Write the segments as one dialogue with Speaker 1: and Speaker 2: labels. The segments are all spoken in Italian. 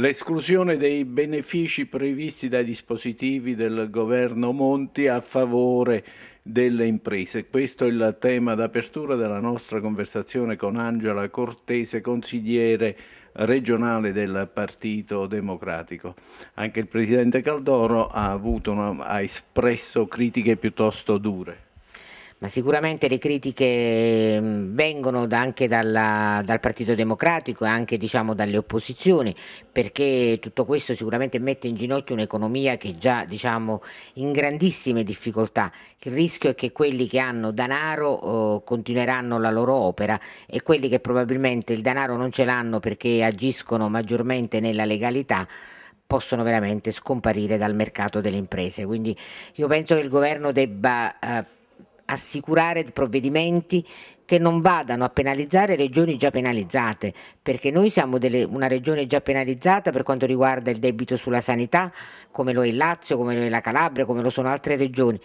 Speaker 1: L'esclusione dei benefici previsti dai dispositivi del governo Monti a favore delle imprese. Questo è il tema d'apertura della nostra conversazione con Angela Cortese, consigliere regionale del Partito Democratico. Anche il presidente Caldoro ha, una, ha espresso critiche piuttosto dure
Speaker 2: ma sicuramente le critiche mm, vengono anche dalla, dal Partito Democratico e anche diciamo, dalle opposizioni perché tutto questo sicuramente mette in ginocchio un'economia che è già diciamo, in grandissime difficoltà. Il rischio è che quelli che hanno denaro eh, oh, continueranno la loro opera e quelli che probabilmente il denaro non ce l'hanno perché agiscono maggiormente nella legalità possono veramente scomparire dal mercato delle imprese. Quindi io penso che il governo debba... Eh, assicurare provvedimenti che non vadano a penalizzare regioni già penalizzate, perché noi siamo delle, una regione già penalizzata per quanto riguarda il debito sulla sanità, come lo è il Lazio, come lo è la Calabria, come lo sono altre regioni.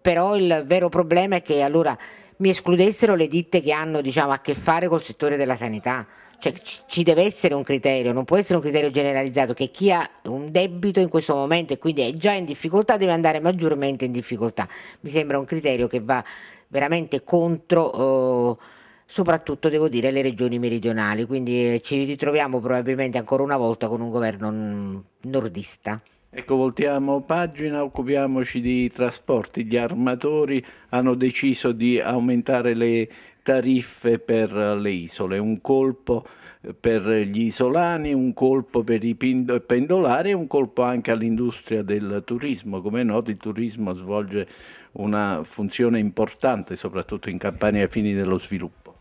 Speaker 2: Però il vero problema è che allora mi escludessero le ditte che hanno diciamo, a che fare col settore della sanità cioè, ci deve essere un criterio, non può essere un criterio generalizzato che chi ha un debito in questo momento e quindi è già in difficoltà deve andare maggiormente in difficoltà. Mi sembra un criterio che va veramente contro... Eh, soprattutto devo dire le regioni meridionali, quindi eh, ci ritroviamo probabilmente ancora una volta con un governo mm, nordista.
Speaker 1: Ecco, voltiamo pagina, occupiamoci di trasporti. Gli armatori hanno deciso di aumentare le tariffe per le isole, un colpo per gli isolani, un colpo per i pendolari e un colpo anche all'industria del turismo. Come è noto il turismo svolge una funzione importante soprattutto in Campania ai fini dello sviluppo.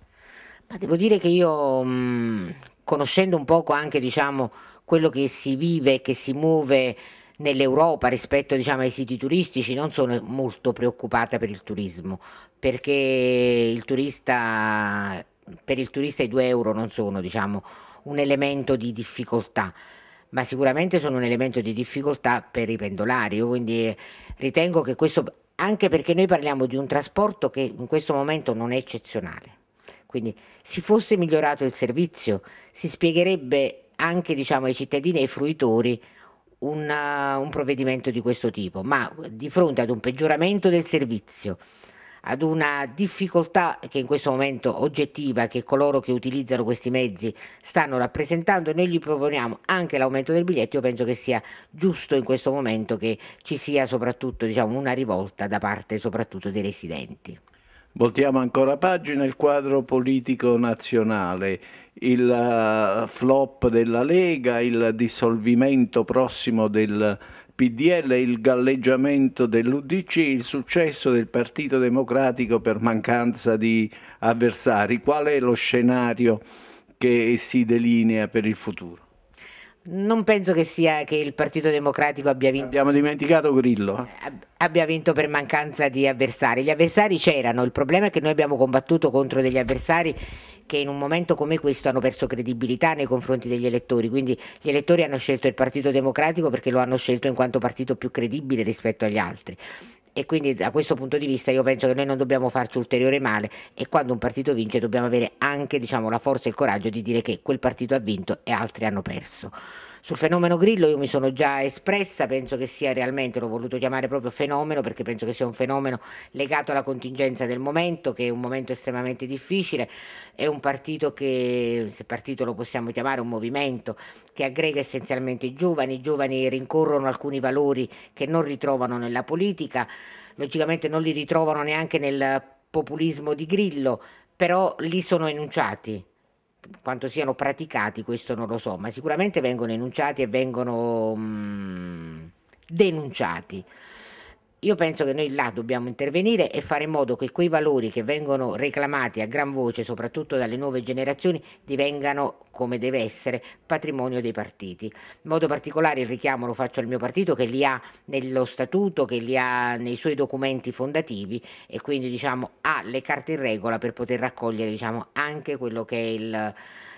Speaker 2: Ma devo dire che io mh, mm, conoscendo un poco anche diciamo, quello che si vive e che si muove nell'Europa rispetto diciamo, ai siti turistici non sono molto preoccupata per il turismo, perché il turista, per il turista i 2 euro non sono diciamo, un elemento di difficoltà, ma sicuramente sono un elemento di difficoltà per i pendolari. Io quindi ritengo che questo, anche perché noi parliamo di un trasporto che in questo momento non è eccezionale. Quindi se fosse migliorato il servizio si spiegherebbe anche diciamo, ai cittadini e ai fruitori una, un provvedimento di questo tipo, ma di fronte ad un peggioramento del servizio, ad una difficoltà che in questo momento oggettiva che coloro che utilizzano questi mezzi stanno rappresentando, noi gli proponiamo anche l'aumento del biglietto, io penso che sia giusto in questo momento che ci sia soprattutto diciamo, una rivolta da parte soprattutto dei residenti.
Speaker 1: Voltiamo ancora pagina, il quadro politico nazionale il eh, flop della Lega, il dissolvimento prossimo del PDL, il galleggiamento dell'Udc, il successo del Partito Democratico per mancanza di avversari. Qual è lo scenario che si delinea per il futuro?
Speaker 2: Non penso che sia che il Partito Democratico abbia vinto.
Speaker 1: Abbiamo dimenticato Grillo. Eh?
Speaker 2: Abbia vinto per mancanza di avversari. Gli avversari c'erano, il problema è che noi abbiamo combattuto contro degli avversari che in un momento come questo hanno perso credibilità nei confronti degli elettori, quindi gli elettori hanno scelto il Partito Democratico perché lo hanno scelto in quanto partito più credibile rispetto agli altri e quindi da questo punto di vista io penso che noi non dobbiamo farci ulteriore male e quando un partito vince dobbiamo avere anche diciamo, la forza e il coraggio di dire che quel partito ha vinto e altri hanno perso. Sul fenomeno Grillo io mi sono già espressa, penso che sia realmente, l'ho voluto chiamare proprio fenomeno perché penso che sia un fenomeno legato alla contingenza del momento, che è un momento estremamente difficile, è un partito che, se partito lo possiamo chiamare, un movimento che aggrega essenzialmente i giovani, i giovani rincorrono alcuni valori che non ritrovano nella politica, logicamente non li ritrovano neanche nel populismo di Grillo, però lì sono enunciati quanto siano praticati questo non lo so, ma sicuramente vengono enunciati e vengono mh, mm, denunciati. Io penso che noi là dobbiamo intervenire e fare in modo che quei valori che vengono reclamati a gran voce, soprattutto dalle nuove generazioni, divengano, come deve essere, patrimonio dei partiti. In modo particolare il richiamo lo faccio al mio partito che li ha nello statuto, che li ha nei suoi documenti fondativi e quindi diciamo, ha le carte in regola per poter raccogliere diciamo, anche quello che è il,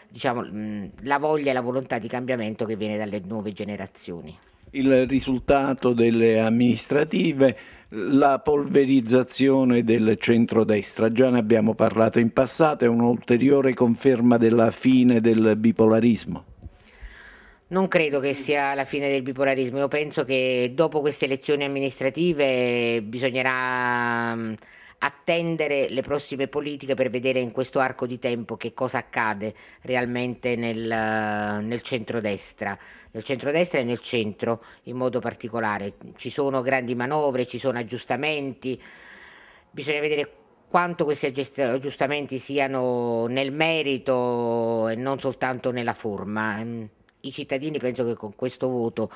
Speaker 2: diciamo, la voglia e la volontà di cambiamento che viene dalle nuove generazioni
Speaker 1: il risultato delle amministrative, la polverizzazione del centrodestra, già ne abbiamo parlato in passato, è un'ulteriore conferma della fine del bipolarismo.
Speaker 2: Non credo che sia la fine del bipolarismo, io penso che dopo queste elezioni amministrative eh, bisognerà mm, attendere le prossime politiche per vedere in questo arco di tempo che cosa accade realmente nel, nel centrodestra, nel centrodestra e nel centro in modo particolare. Ci sono grandi manovre, ci sono aggiustamenti, bisogna vedere quanto questi aggiustamenti siano nel merito e non soltanto nella forma. I cittadini penso che con questo voto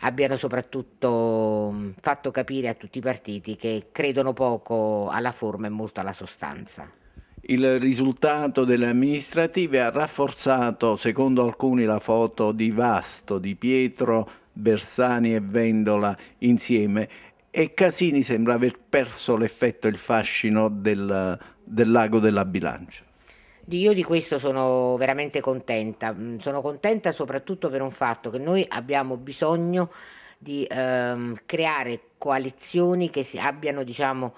Speaker 2: abbiano soprattutto mm, fatto capire a tutti i partiti che credono poco alla forma e molto alla sostanza.
Speaker 1: Il risultato delle amministrative ha rafforzato, secondo alcuni, la foto di Vasto, di Pietro, Bersani e Vendola insieme e Casini sembra aver perso l'effetto e il fascino del, del lago della bilancia.
Speaker 2: Io di questo sono veramente contenta, mm, sono contenta soprattutto per un fatto che noi abbiamo bisogno di ehm, creare coalizioni che abbiano diciamo,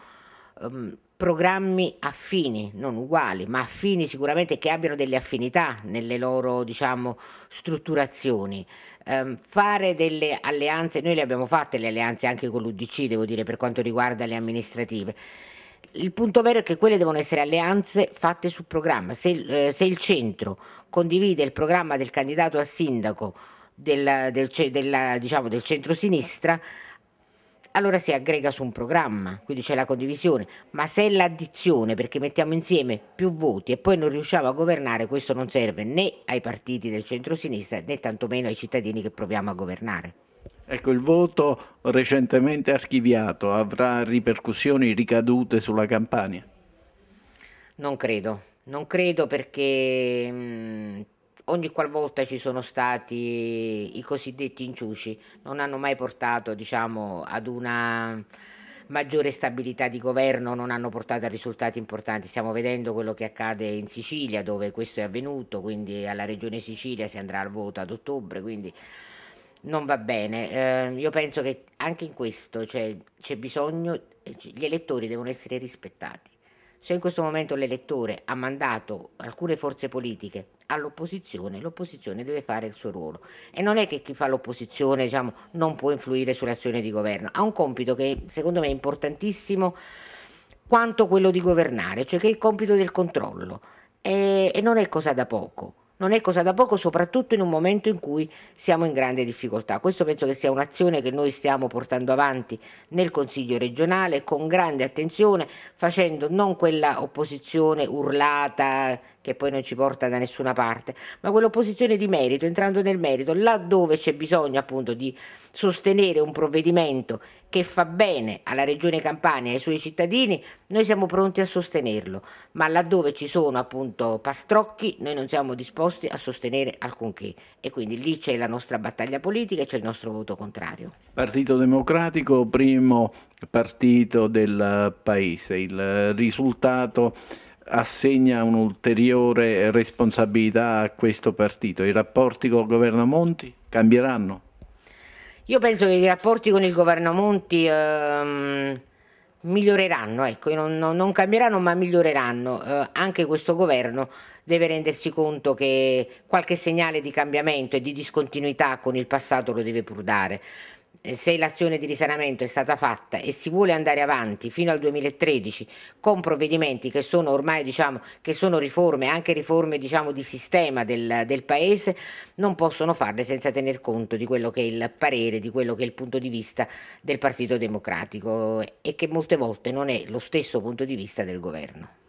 Speaker 2: ehm, programmi affini, non uguali, ma affini sicuramente che abbiano delle affinità nelle loro diciamo, strutturazioni. Ehm, fare delle alleanze, noi le abbiamo fatte le alleanze anche con l'UDC, devo dire, per quanto riguarda le amministrative il punto vero è che quelle devono essere alleanze fatte sul programma. Se, eh, se il centro condivide il programma del candidato a sindaco della, del, della, diciamo, del centro-sinistra, allora si aggrega su un programma, quindi c'è la condivisione, ma se è l'addizione perché mettiamo insieme più voti e poi non riusciamo a governare, questo non serve né ai partiti del centro-sinistra né tantomeno ai cittadini che proviamo a
Speaker 1: governare. Ecco, il voto recentemente archiviato avrà ripercussioni ricadute sulla campagna?
Speaker 2: Non credo, non credo perché mh, mm, ogni qualvolta ci sono stati i cosiddetti inciuci, non hanno mai portato diciamo, ad una maggiore stabilità di governo non hanno portato a risultati importanti. Stiamo vedendo quello che accade in Sicilia, dove questo è avvenuto, quindi alla Regione Sicilia si andrà al voto ad ottobre, quindi non va bene. Eh, io penso che anche in questo cioè, c'è bisogno, eh, gli elettori devono essere rispettati. Se in questo momento l'elettore ha mandato alcune forze politiche all'opposizione, l'opposizione deve fare il suo ruolo. E non è che chi fa l'opposizione diciamo, non può influire sull'azione di governo, ha un compito che secondo me è importantissimo quanto quello di governare, cioè che è il compito del controllo. e, e non è cosa da poco non è cosa da poco, soprattutto in un momento in cui siamo in grande difficoltà. Questo penso che sia un'azione che noi stiamo portando avanti nel Consiglio regionale con grande attenzione, facendo non quella opposizione urlata che poi non ci porta da nessuna parte, ma quell'opposizione di merito, entrando nel merito, laddove c'è bisogno appunto di sostenere un provvedimento che fa bene alla Regione Campania e ai suoi cittadini, noi siamo pronti a sostenerlo, ma laddove ci sono appunto pastrocchi, noi non siamo disposti a sostenere alcunché e quindi lì c'è la nostra battaglia politica e c'è il nostro voto contrario.
Speaker 1: Partito Democratico, primo partito del Paese, il risultato assegna un'ulteriore responsabilità a questo partito? I rapporti col governo Monti cambieranno?
Speaker 2: Io penso che i rapporti con il governo Monti ehm, miglioreranno, ecco, non, non, cambieranno ma miglioreranno. Eh, anche questo governo deve rendersi conto che qualche segnale di cambiamento e di discontinuità con il passato lo deve pur dare se l'azione di risanamento è stata fatta e si vuole andare avanti fino al 2013 con provvedimenti che sono ormai diciamo, che sono riforme, anche riforme diciamo, di sistema del, del, Paese, non possono farle senza tener conto di quello che è il parere, di quello che è il punto di vista del Partito Democratico e che molte volte non è lo stesso punto di vista del governo.